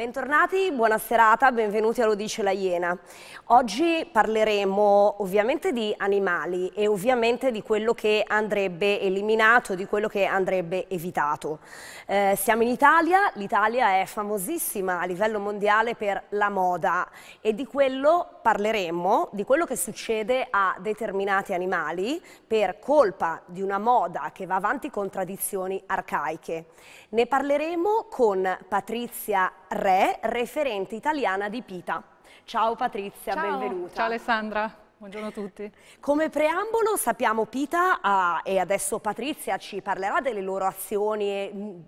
Bentornati, buona serata, benvenuti a Lo dice la Iena. Oggi parleremo ovviamente di animali e ovviamente di quello che andrebbe eliminato, di quello che andrebbe evitato. Eh, siamo in Italia, l'Italia è famosissima a livello mondiale per la moda e di quello parleremo, di quello che succede a determinati animali per colpa di una moda che va avanti con tradizioni arcaiche. Ne parleremo con Patrizia Re, referente italiana di PITA. Ciao Patrizia, Ciao. benvenuta. Ciao Alessandra. Buongiorno a tutti. Come preambolo sappiamo Pita uh, e adesso Patrizia ci parlerà delle loro azioni e mm,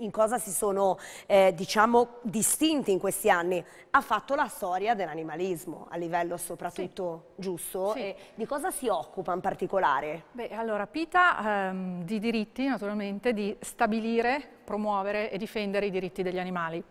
in cosa si sono eh, diciamo distinti in questi anni. Ha fatto la storia dell'animalismo a livello soprattutto sì. giusto. Sì. di cosa si occupa in particolare? Beh, allora Pita ehm, di diritti naturalmente di stabilire, promuovere e difendere i diritti degli animali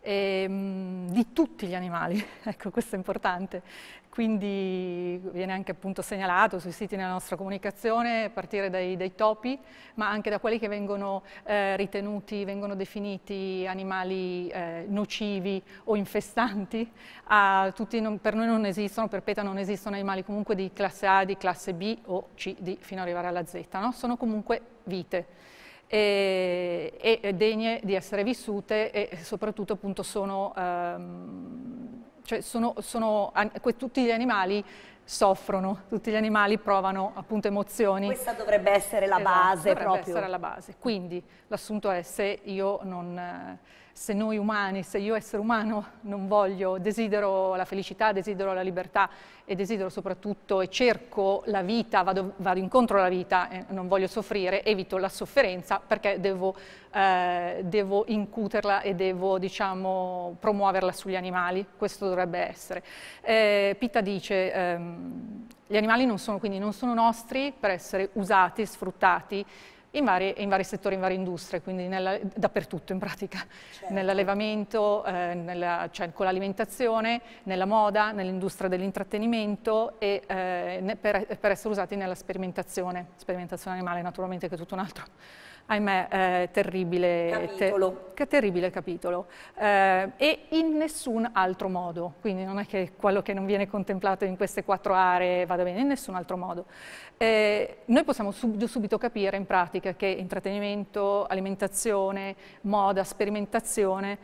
ehm, di tutti gli animali, ecco questo è importante, quindi viene anche appunto segnalato sui siti della nostra comunicazione a partire dai, dai topi, ma anche da quelli che vengono eh, ritenuti, vengono definiti animali eh, nocivi o infestanti, ah, non, per noi non esistono, per PETA non esistono animali comunque di classe A, di classe B o C, D, fino ad arrivare alla Z, no? sono comunque vite e, e degne di essere vissute e soprattutto appunto sono, ehm, cioè sono, sono tutti gli animali soffrono, tutti gli animali provano appunto emozioni. Questa dovrebbe essere la esatto, base dovrebbe proprio. essere la base. Quindi l'assunto è se io non, eh, se noi umani, se io essere umano non voglio, desidero la felicità, desidero la libertà e desidero soprattutto e cerco la vita, vado, vado incontro alla vita, e non voglio soffrire, evito la sofferenza perché devo, eh, devo incuterla e devo diciamo promuoverla sugli animali, questo dovrebbe essere. Eh, Pitta dice... Ehm, gli animali non sono, quindi non sono nostri per essere usati, sfruttati in vari, in vari settori, in varie industrie, quindi nella, dappertutto in pratica, certo. nell'allevamento, eh, cioè con l'alimentazione, nella moda, nell'industria dell'intrattenimento e eh, per, per, essere usati nella sperimentazione, sperimentazione animale naturalmente che è tutto un altro ahimè, eh, terribile capitolo. Te, terribile capitolo. Eh, e in nessun altro modo, quindi non è che quello che non viene contemplato in queste quattro aree vada bene, in nessun altro modo. Eh, noi possiamo sub subito capire in pratica che intrattenimento, alimentazione, moda, sperimentazione,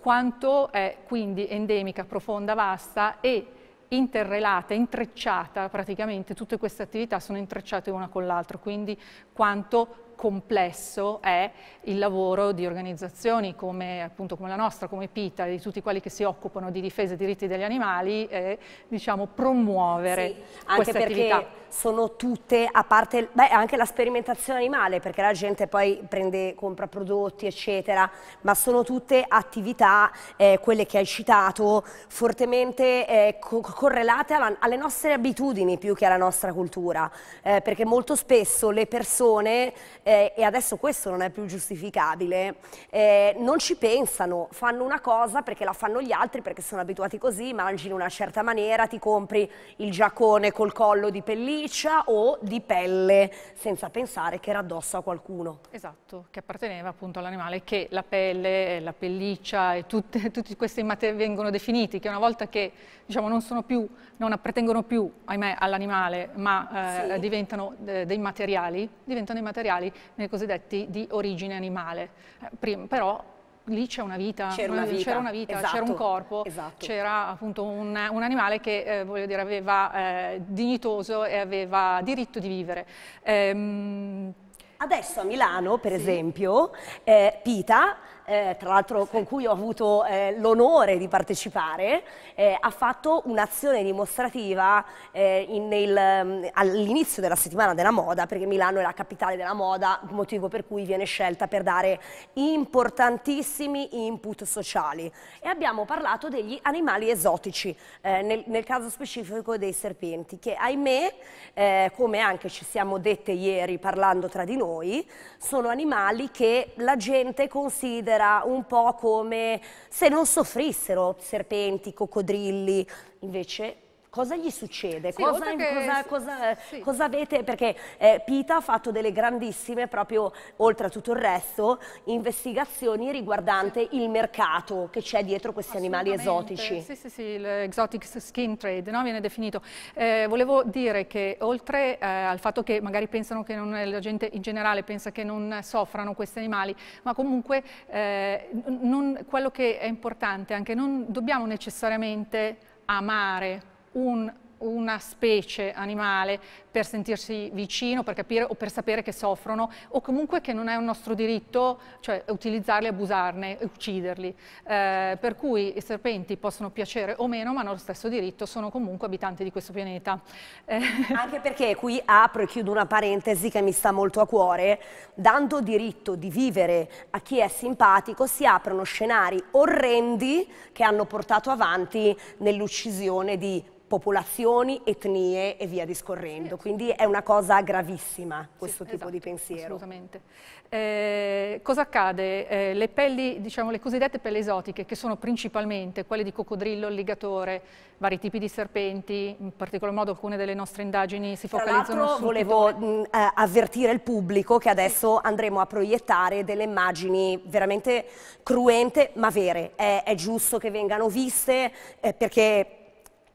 quanto è quindi endemica, profonda, vasta e interrelata, intrecciata praticamente, tutte queste attività sono intrecciate una con l'altra, quindi quanto complesso è il lavoro di organizzazioni come, appunto, come la nostra, come PITA, di tutti quelli che si occupano di difesa dei diritti degli animali e diciamo, promuovere sì, anche perché attività. sono tutte, a parte beh, anche la sperimentazione animale, perché la gente poi prende, compra prodotti eccetera, ma sono tutte attività, eh, quelle che hai citato, fortemente eh, co correlate alla, alle nostre abitudini più che alla nostra cultura, eh, perché molto spesso le persone eh, eh, e adesso questo non è più giustificabile, eh, non ci pensano, fanno una cosa perché la fanno gli altri, perché sono abituati così, mangi in una certa maniera, ti compri il giacone col collo di pelliccia o di pelle, senza pensare che era addosso a qualcuno. Esatto, che apparteneva appunto all'animale, che la pelle, la pelliccia e tutte, tutti questi materiali vengono definiti, che una volta che diciamo, non, più, non appartengono più, ahimè, all'animale, ma eh, sì. diventano eh, dei materiali, diventano dei materiali nei cosiddetti di origine animale. Eh, Prima, però lì c'è una vita, c'era una eh, vita, c'era, una vita, esatto, c'era un corpo, esatto. c'era appunto un, un animale che eh, dire, aveva eh, dignitoso e aveva diritto di vivere. Ehm... Adesso a Milano, per sì. esempio, eh, Pita eh, tra l'altro con cui ho avuto eh, l'onore di partecipare, eh, ha fatto un'azione dimostrativa eh, mm, all'inizio della settimana della moda, perché Milano è la capitale della moda, motivo per cui viene scelta per dare importantissimi input sociali. E abbiamo parlato degli animali esotici, eh, nel, nel, caso specifico dei serpenti, che ahimè, eh, come anche ci siamo dette ieri parlando tra di noi, sono animali che la gente considera libera un po' come se non soffrissero serpenti, coccodrilli, invece cosa gli succede? Sì, cosa, che... cosa, cosa, sì. cosa, avete? Perché eh, Pita ha fatto delle grandissime, proprio oltre a tutto il resto, investigazioni riguardante sì. il mercato che c'è dietro questi animali esotici. Sì, sì, sì, l'exotic skin trade no? viene definito. Eh, volevo dire che oltre eh, al fatto che magari pensano che non, la gente in generale pensa che non soffrano questi animali, ma comunque eh, non, quello che è importante anche, non dobbiamo necessariamente amare un, una specie animale per sentirsi vicino, per capire o per sapere che soffrono o comunque che non è un nostro diritto cioè, utilizzarli, abusarne ucciderli. Eh, per cui i serpenti possono piacere o meno ma hanno lo stesso diritto, sono comunque abitanti di questo pianeta. Eh. Anche perché qui apro e chiudo una parentesi che mi sta molto a cuore, dando diritto di vivere a chi è simpatico si aprono scenari orrendi che hanno portato avanti nell'uccisione di popolazioni, etnie e via discorrendo. Sì, Quindi è una cosa gravissima questo sì, tipo esatto, di pensiero. Assolutamente. Eh, cosa accade? Eh, le pelli, diciamo le cosiddette pelle esotiche, che sono principalmente quelle di coccodrillo, alligatore, vari tipi di serpenti, in particolar modo alcune delle nostre indagini si Tra focalizzano su... volevo mh, eh, avvertire il pubblico che adesso sì. andremo a proiettare delle immagini veramente cruente ma vere. È, è giusto che vengano viste eh, perché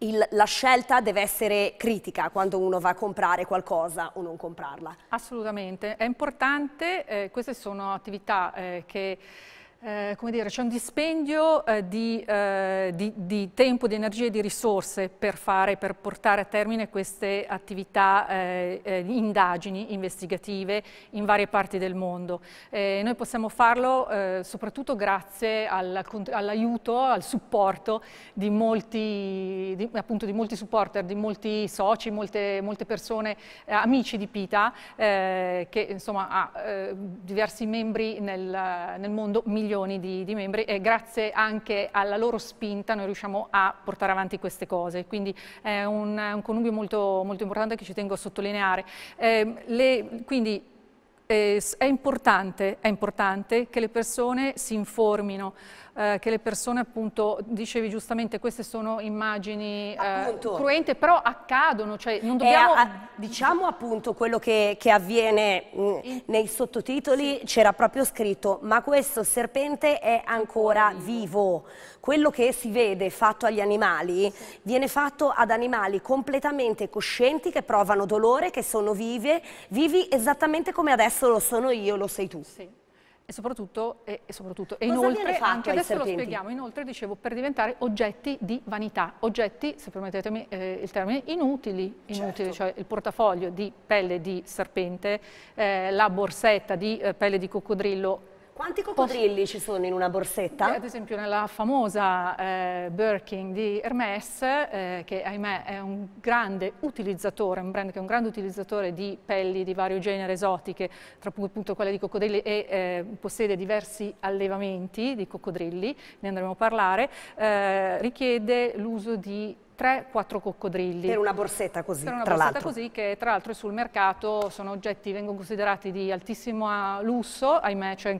il, la scelta deve essere critica quando uno va a comprare qualcosa o non comprarla. Assolutamente, è importante, eh, queste sono attività eh, che eh, come dire, c'è un dispendio eh, di, eh, di, di, tempo, di energie e di risorse per fare, per portare a termine queste attività, eh, eh, di indagini investigative in varie parti del mondo. noi possiamo farlo soprattutto grazie al, all'aiuto, al supporto di molti, di, appunto, di molti supporter, di molti soci, molte, molte persone, amici di PITA, che insomma ha diversi membri nel, nel mondo migliore milioni di, di membri e grazie anche alla loro spinta noi riusciamo a portare avanti queste cose. Quindi è un, un connubio molto, molto, importante che ci tengo a sottolineare. Eh, le, quindi, eh, è, importante, è importante che le persone si informino eh, che le persone appunto, dicevi giustamente, queste sono immagini eh, cruente, però accadono, cioè non dobbiamo... A, diciamo appunto quello che, che avviene mh, mm, In... nei sottotitoli, sì. c'era proprio scritto, ma questo serpente è ancora vivo. vivo. Quello che si vede fatto agli animali sì. viene fatto ad animali completamente coscienti che provano dolore, che sono vive, vivi esattamente come adesso lo sono io, lo sei tu. Sì. E soprattutto, e, e soprattutto, e inoltre, anche adesso serpenti? lo spieghiamo, inoltre dicevo per diventare oggetti di vanità, oggetti, se permettetemi eh, il termine, inutili, inutili certo. cioè il portafoglio di pelle di serpente, eh, la borsetta di eh, pelle di coccodrillo quanti coccodrilli ci sono in una borsetta? Ad esempio nella famosa eh, Birkin di Hermès, eh, che ahimè è un grande utilizzatore, un brand che è un grande utilizzatore di pelli di vario genere esotiche, tra cui appunto quelle di coccodrilli e eh, possiede diversi allevamenti di coccodrilli, ne andremo a parlare, eh, richiede l'uso di 3-4 coccodrilli. Per una borsetta così, Per una borsetta così che tra l'altro sul mercato sono oggetti, vengono considerati di altissimo lusso, ahimè c'è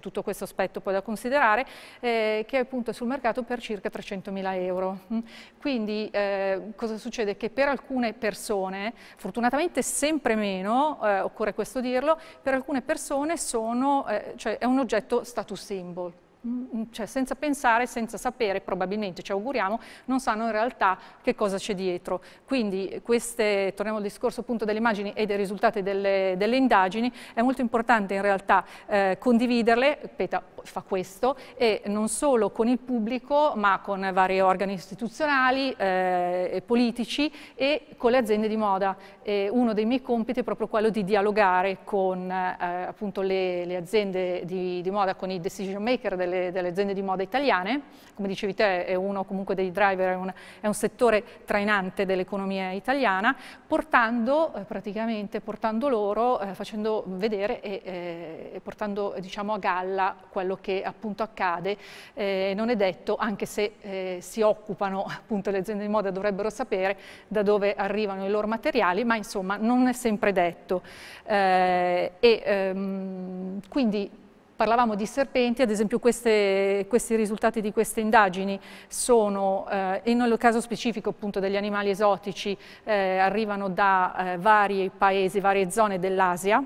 tutto questo aspetto poi da considerare, eh, che appunto è sul mercato per circa 300.000 euro. Mm. Quindi eh, cosa succede? Che per alcune persone, fortunatamente sempre meno, eh, occorre questo dirlo, per alcune persone sono, eh, cioè è un oggetto status symbol. Mm, mm, cioè senza pensare, senza sapere, probabilmente ci auguriamo, non sanno in realtà che cosa c'è dietro. Quindi queste, torniamo al discorso appunto delle immagini e dei risultati delle, delle indagini, è molto importante in realtà eh, condividerle, PETA fa questo, e non solo con il pubblico ma con vari organi istituzionali, eh, e politici e con le aziende di moda. E uno dei miei compiti è proprio quello di dialogare con eh, appunto le, le aziende di, di, moda, con i decision maker delle delle, delle, aziende di moda italiane, come dicevi te è uno comunque dei driver, è un, è un settore trainante dell'economia italiana, portando eh, praticamente, portando loro, eh, facendo vedere e, eh, e portando diciamo, a galla quello che appunto accade, eh, non è detto anche se eh, si occupano appunto le aziende di moda dovrebbero sapere da dove arrivano i loro materiali, ma insomma non è sempre detto. e ehm, quindi Parlavamo di serpenti, ad esempio queste, questi risultati di queste indagini sono, eh, e nel caso specifico appunto degli animali esotici, eh, arrivano da eh, vari paesi, varie zone dell'Asia.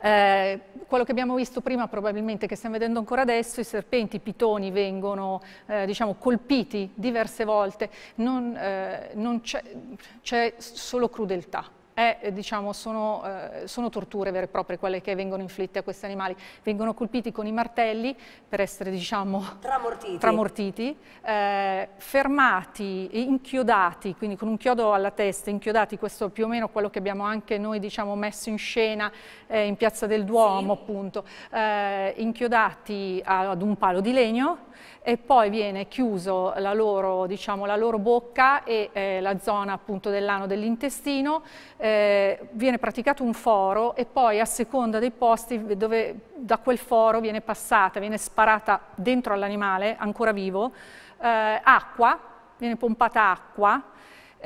Eh, quello che abbiamo visto prima probabilmente che stiamo vedendo ancora adesso, i serpenti, i pitoni vengono eh, diciamo, colpiti diverse volte, non, eh, non c'è solo crudeltà, è, eh, diciamo, sono, eh, sono, torture vere e proprie quelle che vengono inflitte a questi animali. Vengono colpiti con i martelli per essere diciamo, tramortiti, tramortiti eh, fermati, inchiodati, quindi con un chiodo alla testa, inchiodati, questo più o meno quello che abbiamo anche noi diciamo, messo in scena eh, in Piazza del Duomo, sì. appunto, eh, inchiodati ad un palo di legno e poi viene chiuso la loro, diciamo, la loro bocca e eh, la zona appunto dell'ano dell'intestino eh, viene praticato un foro e poi a seconda dei posti dove da quel foro viene passata, viene sparata dentro all'animale ancora vivo, eh, acqua, viene pompata acqua,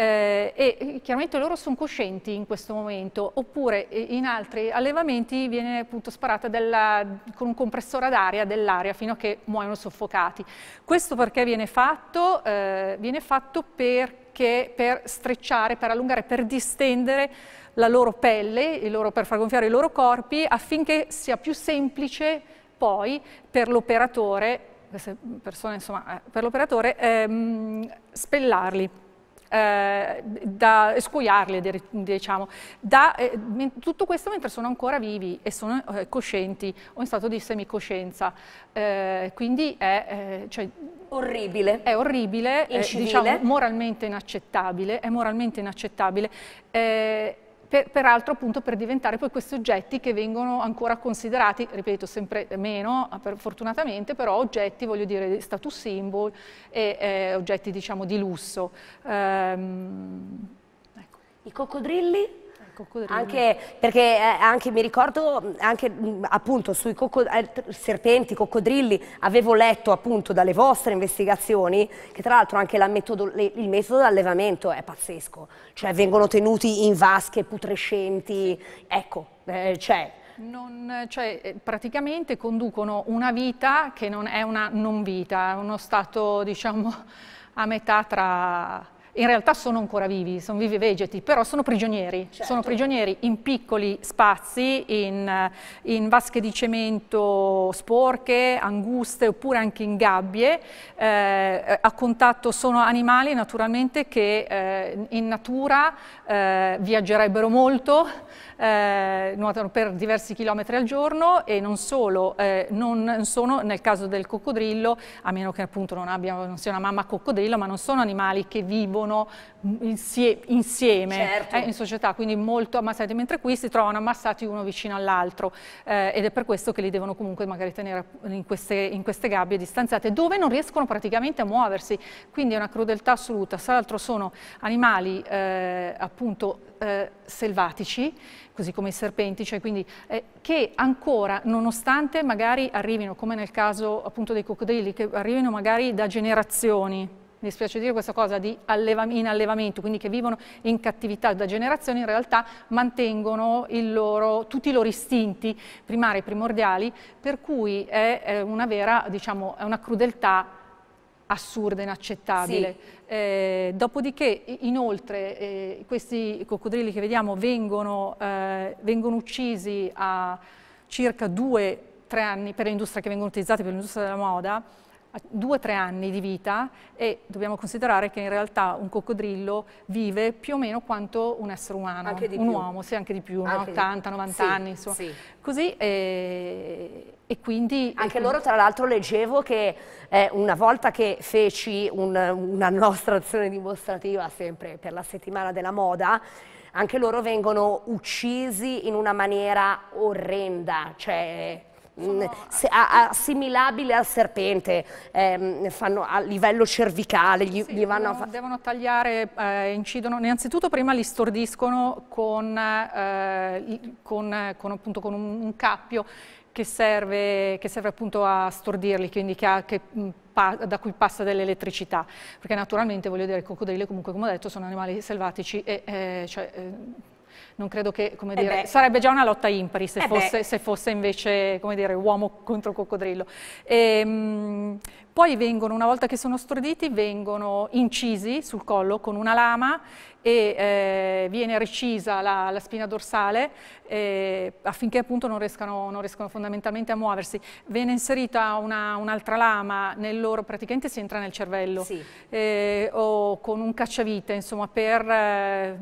eh, e eh, chiaramente loro sono coscienti in questo momento, oppure eh, in altri allevamenti viene appunto sparata della, con un compressore d'aria dell'aria fino a che muoiono soffocati. Questo perché viene fatto? Eh, viene fatto perché per strecciare, per allungare, per distendere la loro pelle, loro, per far gonfiare i loro corpi affinché sia più semplice poi per l'operatore, queste persone insomma, eh, per l'operatore ehm, spellarli eh, da scuiarli, diciamo. Da, eh, tutto questo mentre sono ancora vivi e sono eh, coscienti o in stato di semicoscienza. Eh, quindi è... Eh, cioè, orribile. È orribile, è, eh, diciamo, moralmente inaccettabile, è moralmente inaccettabile per, peraltro appunto per diventare poi questi oggetti che vengono ancora considerati, ripeto sempre meno ah, per, fortunatamente, però oggetti voglio dire status symbol e eh, oggetti diciamo di lusso. Ehm, ecco. I coccodrilli? Anche, perché eh, anche, mi ricordo anche appunto sui cocco, eh, serpenti, coccodrilli, avevo letto appunto dalle vostre investigazioni che tra l'altro anche la metodo, il metodo di allevamento è pazzesco, cioè vengono tenuti in vasche putrescenti, ecco, eh, cioè non, cioè, eh, praticamente conducono una vita che non è una non vita, è uno stato diciamo a metà tra in realtà sono ancora vivi, sono vivi vegeti, però sono prigionieri, certo. sono prigionieri in piccoli spazi, in, eh, in, vasche di cemento sporche, anguste oppure anche in gabbie, eh, a contatto sono animali naturalmente che eh, in natura eh, viaggerebbero molto, eh, nuotano per diversi chilometri al giorno e non solo, eh, non sono nel caso del coccodrillo, a meno che appunto non, abbia, non sia una mamma coccodrillo, ma non sono animali che vivono mm, insie insieme certo. eh, in società, quindi molto ammassati, mentre qui si trovano ammassati uno vicino all'altro eh, ed è per questo che li devono comunque magari tenere in queste, in queste gabbie distanziate dove non riescono praticamente a muoversi, quindi è una crudeltà assoluta, tra l'altro sono animali eh, appunto eh, selvatici così come i serpenti, cioè quindi eh, che ancora, nonostante magari arrivino, come nel caso appunto dei coccodrilli, che arrivino magari da generazioni, mi spiace dire questa cosa, di alleva in allevamento, quindi che vivono in cattività da generazioni, in realtà mantengono loro, tutti i loro istinti primari e primordiali, per cui è, è una vera, diciamo, è una crudeltà assurda, inaccettabile. Sì. Eh, dopodiché, inoltre, eh, questi coccodrilli che vediamo vengono, eh, vengono uccisi a circa due, tre anni per l'industria che vengono utilizzati per l'industria della moda, due o tre anni di vita e dobbiamo considerare che in realtà un coccodrillo vive più o meno quanto un essere umano, un più. uomo, sì anche di più, no? 80-90 sì, anni insomma. Sì. Così eh, e quindi... Anche e... loro tra l'altro leggevo che eh, una volta che feci un, una nostra azione dimostrativa sempre per la settimana della moda, anche loro vengono uccisi in una maniera orrenda, cioè se, a, assimilabile al serpente, eh, fanno a livello cervicale, gli, sì, gli vanno devono, devono tagliare, eh, incidono, innanzitutto prima li stordiscono con, eh, con, con, appunto, con un, un cappio che serve, che serve, appunto a stordirli, quindi che ha, che, mm, da cui passa dell'elettricità, perché naturalmente voglio dire i coccodrilli comunque come ho detto sono animali selvatici e eh, cioè, eh, non credo che, come eh dire, beh. sarebbe già una lotta impari se, eh fosse, se fosse, invece, come dire, uomo contro coccodrillo. E, ehm, mh, poi vengono, una volta che sono storditi, vengono incisi sul collo con una lama e eh, viene recisa la, la spina dorsale eh, affinché appunto non riescano, non riescano, fondamentalmente a muoversi. Viene inserita un'altra un lama nel loro, praticamente si entra nel cervello, sì. eh, o con un cacciavite, insomma, per eh,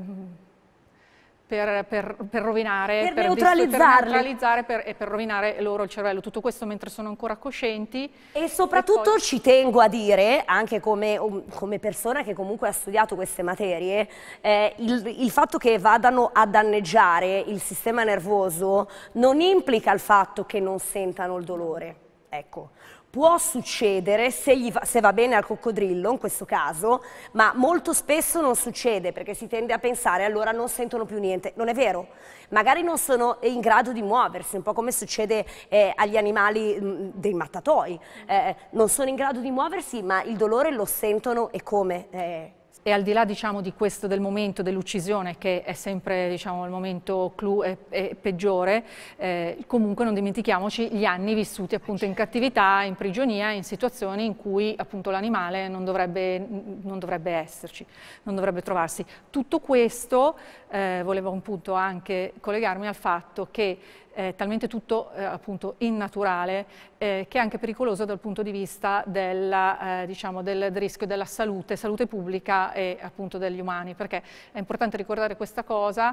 per, per, per rovinare, per, per neutralizzare per, e per rovinare loro il cervello. Tutto questo mentre sono ancora coscienti. E soprattutto e poi... ci tengo a dire, anche come, um, come, persona che comunque ha studiato queste materie, eh, il, il fatto che vadano a danneggiare il sistema nervoso non implica il fatto che non sentano il dolore. Ecco. Può succedere se, va, se, va bene al coccodrillo, in questo caso, ma molto spesso non succede perché si tende a pensare allora non sentono più niente. Non è vero, magari non sono in grado di muoversi, un po' come succede eh, agli animali mh, mm, dei mattatoi. Eh, non sono in grado di muoversi, ma il dolore lo sentono e come. Eh, e al di là diciamo, di questo del momento dell'uccisione, che è sempre diciamo, il momento clou e, e peggiore, eh, comunque non dimentichiamoci gli anni vissuti appunto, in cattività, in prigionia, in situazioni in cui l'animale non, non dovrebbe, esserci, non dovrebbe trovarsi. Tutto questo eh, volevo appunto anche collegarmi al fatto che eh, talmente tutto eh, appunto innaturale eh, che è anche pericoloso dal punto di vista della, eh, diciamo, del, del, rischio della salute, salute pubblica e appunto degli umani, perché è importante ricordare questa cosa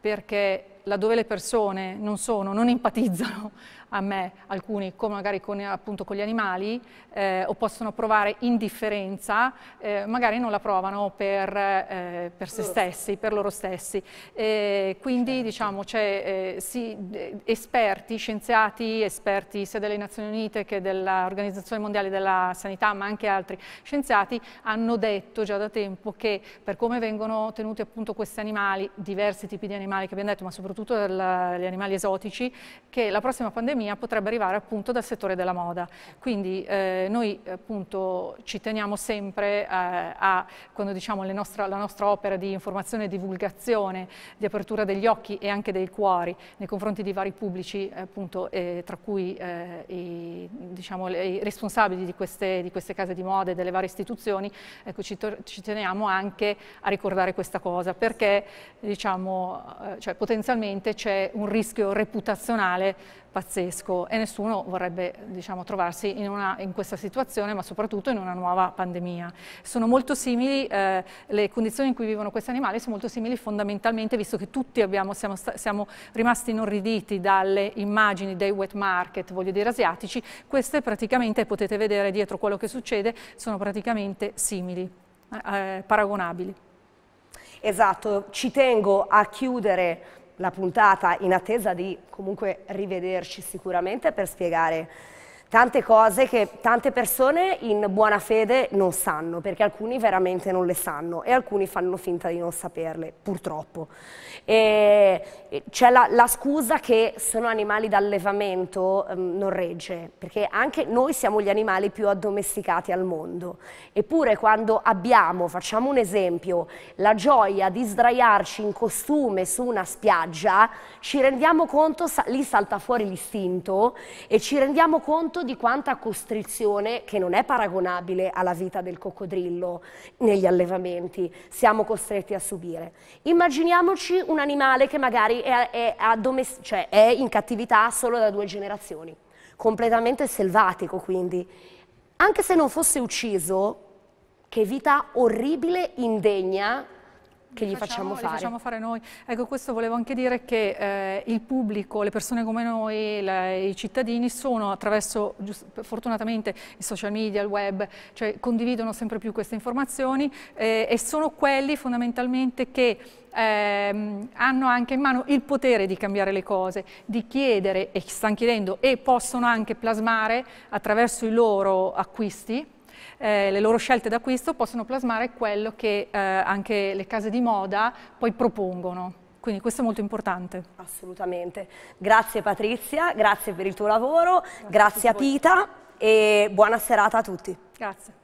perché laddove le persone non sono, non empatizzano a me alcuni, come magari con, appunto con gli animali, eh, o possono provare indifferenza, eh, magari non la provano per, eh, per se stessi, per loro stessi. quindi certo. diciamo c'è eh, sì, esperti, scienziati, esperti sia delle Nazioni Unite che dell'Organizzazione Mondiale della Sanità, ma anche altri scienziati, hanno detto già da tempo che per come vengono tenuti appunto questi animali, diversi tipi di animali che abbiamo detto, ma soprattutto soprattutto dagli animali esotici, che la prossima pandemia potrebbe arrivare appunto dal settore della moda. Quindi eh, noi appunto ci teniamo sempre eh, a, quando diciamo nostre, la nostra opera di informazione e divulgazione, di apertura degli occhi e anche dei cuori nei confronti di vari pubblici, appunto, eh, tra cui eh, i, diciamo, i, responsabili di queste, di queste, case di moda e delle varie istituzioni, ecco, ci, ci teniamo anche a ricordare questa cosa, perché diciamo, eh, cioè, potenzialmente certamente c'è un rischio reputazionale pazzesco e nessuno vorrebbe diciamo, trovarsi in, una, in, questa situazione ma soprattutto in una nuova pandemia. Sono molto simili, eh, le condizioni in cui vivono questi animali sono molto simili fondamentalmente visto che tutti abbiamo, siamo, siamo, rimasti inorriditi dalle immagini dei wet market, voglio dire asiatici, queste praticamente potete vedere dietro quello che succede sono praticamente simili, eh, paragonabili. Esatto, ci tengo a chiudere la puntata in attesa di comunque rivederci sicuramente per spiegare tante cose che tante persone in buona fede non sanno, perché alcuni veramente non le sanno e alcuni fanno finta di non saperle, purtroppo. C'è la, la, scusa che sono animali d'allevamento ehm, non regge, perché anche noi siamo gli animali più addomesticati al mondo, eppure quando abbiamo, facciamo un esempio, la gioia di sdraiarci in costume su una spiaggia, ci rendiamo conto, lì salta fuori l'istinto e ci rendiamo conto di quanta costrizione, che non è paragonabile alla vita del coccodrillo negli allevamenti, siamo costretti a subire. Immaginiamoci un animale che magari è, è, cioè è in cattività solo da due generazioni, completamente selvatico quindi. Anche se non fosse ucciso, che vita orribile, indegna che gli facciamo, facciamo fare. facciamo fare noi. Ecco, questo volevo anche dire che eh, il pubblico, le persone come noi, le, i cittadini sono attraverso, fortunatamente, i social media, il web, cioè condividono sempre più queste informazioni eh, e sono quelli fondamentalmente che Ehm, hanno anche in mano il potere di cambiare le cose, di chiedere e stanno chiedendo e possono anche plasmare attraverso i loro acquisti eh, le loro scelte d'acquisto possono plasmare quello che eh, anche le case di moda poi propongono. Quindi questo è molto importante. Assolutamente. Grazie Patrizia, grazie per il tuo lavoro, grazie, grazie a, a Pita e buona serata a tutti. Grazie.